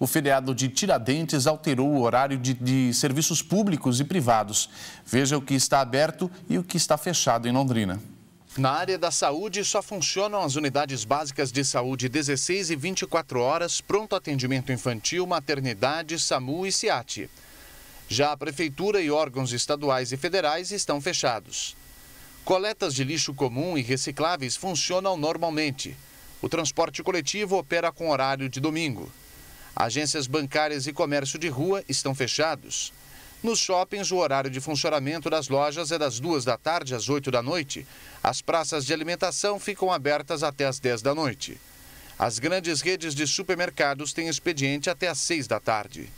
o feriado de Tiradentes alterou o horário de, de serviços públicos e privados. Veja o que está aberto e o que está fechado em Londrina. Na área da saúde, só funcionam as unidades básicas de saúde 16 e 24 horas, pronto atendimento infantil, maternidade, SAMU e SIAT. Já a prefeitura e órgãos estaduais e federais estão fechados. Coletas de lixo comum e recicláveis funcionam normalmente. O transporte coletivo opera com horário de domingo. Agências bancárias e comércio de rua estão fechados. Nos shoppings, o horário de funcionamento das lojas é das 2 da tarde às 8 da noite. As praças de alimentação ficam abertas até às 10 da noite. As grandes redes de supermercados têm expediente até às 6 da tarde.